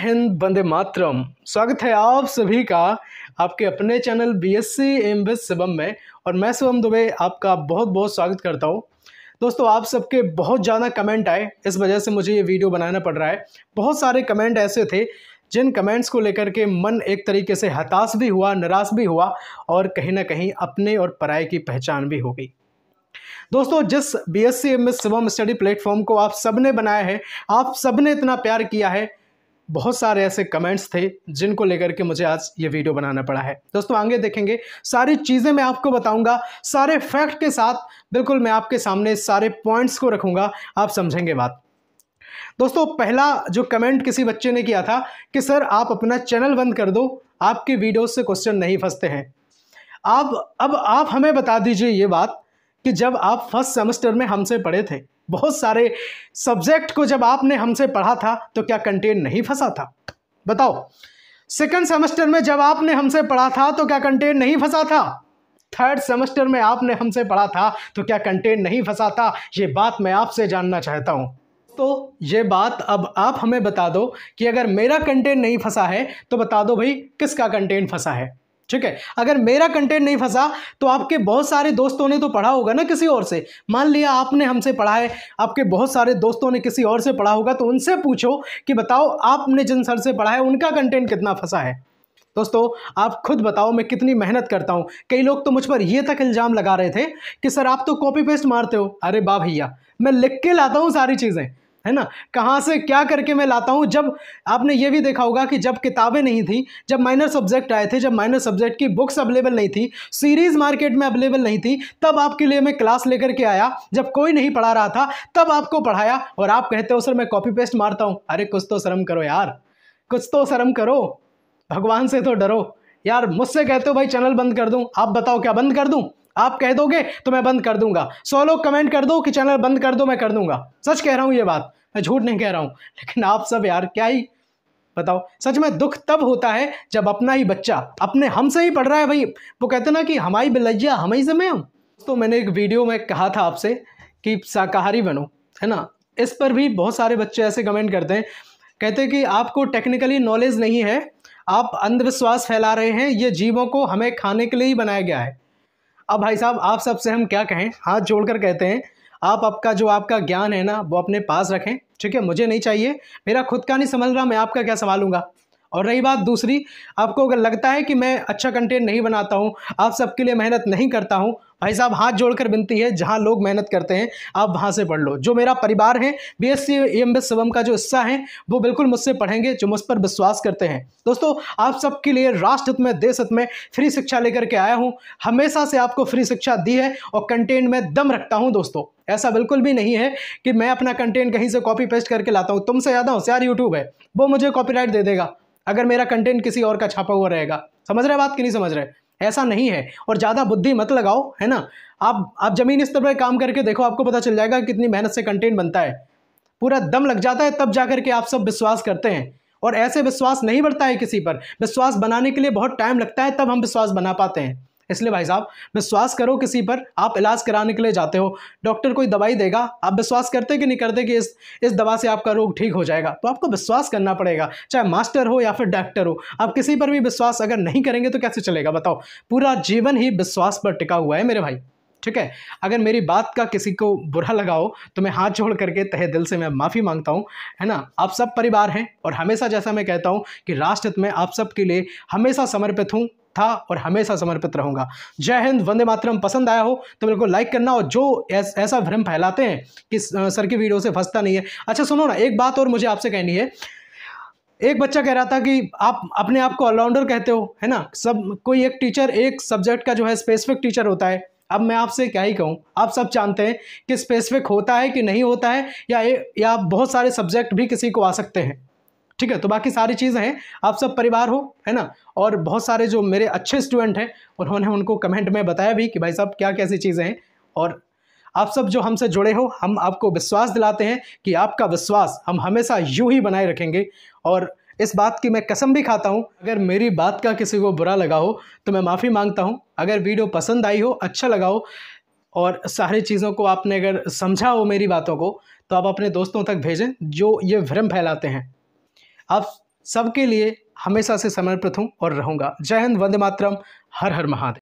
हिंद बंदे मातरम स्वागत है आप सभी का आपके अपने channel B S C M बस सबम में और मैं शुभम दुबे आपका बहुत बहुत स्वागत करता हूँ दोस्तों आप सबके बहुत ज़्यादा कमेंट आए इस वजह से मुझे ये वीडियो बनाना पड़ रहा है बहुत सारे कमेंट ऐसे थे जिन कमेंट्स को लेकर के मन एक तरीके से हताश भी हुआ निराश भी हुआ और कहीं ना कहीं अपने और पराए की पहचान भी हो गई दोस्तों जिस B S C M S Shivam study platform को आप सब ने बनाया है आप सब ने इतना प्यार किया है बहुत सारे ऐसे कमेंट्स थे जिनको लेकर के मुझे आज ये वीडियो बनाना पड़ा है दोस्तों आगे देखेंगे सारी चीज़ें मैं आपको बताऊंगा सारे फैक्ट के साथ बिल्कुल मैं आपके सामने सारे पॉइंट्स को रखूंगा आप समझेंगे बात दोस्तों पहला जो कमेंट किसी बच्चे ने किया था कि सर आप अपना चैनल बंद कर दो आपके वीडियो से क्वेश्चन नहीं फंसते हैं आप अब आप हमें बता दीजिए ये बात कि जब आप फर्स्ट सेमेस्टर में हमसे पढ़े थे बहुत सारे सब्जेक्ट को जब आपने हमसे पढ़ा था तो क्या कंटेंट नहीं फंसा था बताओ सेकेंड सेमेस्टर में जब आपने हमसे पढ़ा था तो क्या कंटेंट नहीं फंसा था थर्ड सेमेस्टर में आपने हमसे पढ़ा था तो क्या कंटेंट नहीं फंसा था ये बात मैं आपसे जानना चाहता हूँ तो ये बात अब आप हमें बता दो कि अगर मेरा कंटेंट नहीं फंसा है तो बता दो भाई किसका कंटेंट फंसा है ठीक है अगर मेरा कंटेंट नहीं फंसा तो आपके बहुत सारे दोस्तों ने तो पढ़ा होगा ना किसी और से मान लिया आपने हमसे पढ़ा है आपके बहुत सारे दोस्तों ने किसी और से पढ़ा होगा तो उनसे पूछो कि बताओ आपने जिन सर से पढ़ा है उनका कंटेंट कितना फंसा है दोस्तों आप खुद बताओ मैं कितनी मेहनत करता हूँ कई लोग तो मुझ पर यह तक इल्ज़ाम लगा रहे थे कि सर आप तो कॉपी पेस्ट मारते हो अरे बा भैया मैं लिख के लाता हूँ सारी चीज़ें है ना कहाँ से क्या करके मैं लाता हूँ जब आपने ये भी देखा होगा कि जब किताबें नहीं थी जब माइनर सब्जेक्ट आए थे जब माइनर सब्जेक्ट की बुक्स अवेलेबल नहीं थी सीरीज़ मार्केट में अवेलेबल नहीं थी तब आपके लिए मैं क्लास लेकर के आया जब कोई नहीं पढ़ा रहा था तब आपको पढ़ाया और आप कहते हो सर मैं कॉपी पेस्ट मारता हूँ अरे कुछ तो शर्म करो यार कुछ तो शर्म करो भगवान से तो डरो यार मुझसे कहते हो भाई चैनल बंद कर दूँ आप बताओ क्या बंद कर दूँ आप कह दोगे तो मैं बंद कर दूंगा सौ लोग कमेंट कर दो कि चैनल बंद कर दो मैं कर दूंगा सच कह रहा हूँ ये बात मैं झूठ नहीं कह रहा हूँ लेकिन आप सब यार क्या ही बताओ सच में दुख तब होता है जब अपना ही बच्चा अपने हमसे ही पढ़ रहा है भाई वो कहते ना कि हमारी बिलज्जा हम ही जमे हम तो मैंने एक वीडियो में कहा था आपसे कि शाकाहारी बनो है ना इस पर भी बहुत सारे बच्चे ऐसे कमेंट करते हैं कहते हैं कि आपको टेक्निकली नॉलेज नहीं है आप अंधविश्वास फैला रहे हैं ये जीवों को हमें खाने के लिए ही बनाया गया है अब भाई साहब आप सबसे हम क्या कहें हाथ जोड़कर कहते हैं आप आपका जो आपका ज्ञान है ना वो अपने पास रखें ठीक है मुझे नहीं चाहिए मेरा खुद का नहीं संभल रहा मैं आपका क्या संभालूंगा और रही बात दूसरी आपको अगर लगता है कि मैं अच्छा कंटेंट नहीं बनाता हूँ आप सबके लिए मेहनत नहीं करता हूँ भाई साहब हाथ जोड़कर बनती है जहाँ लोग मेहनत करते हैं आप वहाँ से पढ़ लो जो मेरा परिवार है B S C M S Shivam का जो हिस्सा है वो बिल्कुल मुझसे पढ़ेंगे जो मुझ पर विश्वास करते हैं दोस्तों आप सबके लिए राष्ट्र हित में देश हित में फ्री शिक्षा लेकर के आया हूँ हमेशा से आपको फ्री शिक्षा दी है और कंटेंट में दम रखता हूँ दोस्तों ऐसा बिल्कुल भी नहीं है कि मैं अपना कंटेंट कहीं से कॉपी पेस्ट करके लाता हूँ तुमसे ज़्यादा होशियार यूट्यूब है वो मुझे कॉपी दे देगा अगर मेरा कंटेंट किसी और का छापा हुआ रहेगा समझ रहे बात कि नहीं समझ रहे ऐसा नहीं है और ज़्यादा बुद्धि मत लगाओ है ना आप आप ज़मीन स्तर पर काम करके देखो आपको पता चल जाएगा कितनी मेहनत से कंटेंट बनता है पूरा दम लग जाता है तब जा के आप सब विश्वास करते हैं और ऐसे विश्वास नहीं बढ़ता है किसी पर विश्वास बनाने के लिए बहुत टाइम लगता है तब हम विश्वास बना पाते हैं इसलिए भाई साहब विश्वास करो किसी पर आप इलाज कराने के लिए जाते हो डॉक्टर कोई दवाई देगा आप विश्वास करते कि नहीं करते कि इस इस दवा से आपका रोग ठीक हो जाएगा तो आपको विश्वास करना पड़ेगा चाहे मास्टर हो या फिर डॉक्टर हो आप किसी पर भी विश्वास अगर नहीं करेंगे तो कैसे चलेगा बताओ पूरा जीवन ही विश्वास पर टिका हुआ है मेरे भाई ठीक है अगर मेरी बात का किसी को बुरा लगाओ तो मैं हाथ जोड़ करके तहे दिल से मैं माफ़ी मांगता हूँ है ना आप सब परिवार हैं और हमेशा जैसा मैं कहता हूँ कि राष्ट्र हित में आप सबके लिए हमेशा समर्पित हूँ था और हमेशा समर्पित रहूंगा जय हिंद वंदे मातरम पसंद आया हो तो मेरे को लाइक करना और जो ऐस, ऐसा भ्रम फैलाते हैं कि सर की वीडियो से फंसता नहीं है अच्छा सुनो ना एक बात और मुझे आपसे कहनी है एक बच्चा कह रहा था कि आप अपने आप को ऑलराउंडर कहते हो है ना सब कोई एक टीचर एक सब्जेक्ट का जो है स्पेसिफिक टीचर होता है अब मैं आपसे क्या ही कहूँ आप सब जानते हैं कि स्पेसिफिक होता है कि नहीं होता है या या बहुत सारे सब्जेक्ट भी किसी को आ सकते हैं ठीक है तो बाकी सारी चीज़ें हैं आप सब परिवार हो है ना और बहुत सारे जो मेरे अच्छे स्टूडेंट हैं उन्होंने उनको कमेंट में बताया भी कि भाई साहब क्या कैसी चीज़ें हैं और आप सब जो हमसे जुड़े हो हम आपको विश्वास दिलाते हैं कि आपका विश्वास हम हमेशा यूँ ही बनाए रखेंगे और इस बात की मैं कसम भी खाता हूँ अगर मेरी बात का किसी को बुरा लगा हो तो मैं माफ़ी मांगता हूँ अगर वीडियो पसंद आई हो अच्छा लगा हो और सारी चीज़ों को आपने अगर समझा हो मेरी बातों को तो आप अपने दोस्तों तक भेजें जो ये भ्रम फैलाते हैं आप सबके लिए हमेशा से समर्पित हूँ और रहूँगा जय हिंद वंदे मातरम हर हर महादेव